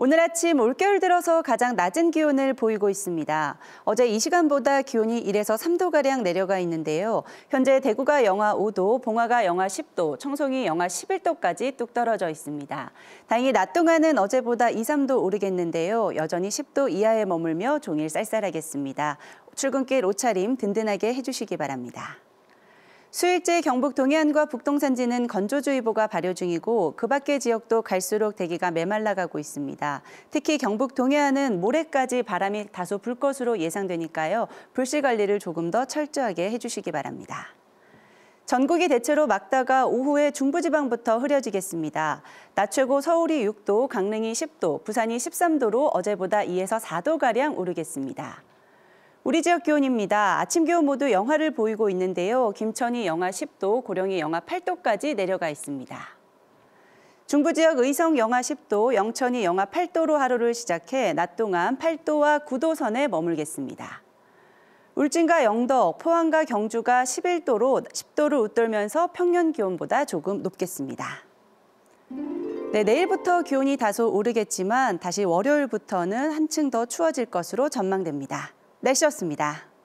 오늘 아침 올겨울 들어서 가장 낮은 기온을 보이고 있습니다. 어제 이 시간보다 기온이 1에서 3도가량 내려가 있는데요. 현재 대구가 영하 5도, 봉화가 영하 10도, 청송이 영하 11도까지 뚝 떨어져 있습니다. 다행히 낮 동안은 어제보다 2, 3도 오르겠는데요. 여전히 10도 이하에 머물며 종일 쌀쌀하겠습니다. 출근길 옷차림 든든하게 해주시기 바랍니다. 수일째 경북 동해안과 북동산지는 건조주의보가 발효 중이고 그 밖의 지역도 갈수록 대기가 메말라가고 있습니다. 특히 경북 동해안은 모레까지 바람이 다소 불 것으로 예상되니까요. 불씨 관리를 조금 더 철저하게 해주시기 바랍니다. 전국이 대체로 막다가 오후에 중부지방부터 흐려지겠습니다. 낮 최고 서울이 6도, 강릉이 10도, 부산이 13도로 어제보다 2에서 4도가량 오르겠습니다. 우리 지역 기온입니다. 아침 기온 모두 영하를 보이고 있는데요. 김천이 영하 10도, 고령이 영하 8도까지 내려가 있습니다. 중부 지역 의성 영하 10도, 영천이 영하 8도로 하루를 시작해 낮 동안 8도와 9도 선에 머물겠습니다. 울진과 영덕, 포항과 경주가 11도로 10도를 웃돌면서 평년 기온보다 조금 높겠습니다. 네, 내일부터 기온이 다소 오르겠지만 다시 월요일부터는 한층 더 추워질 것으로 전망됩니다. 날씨였습니다. 네,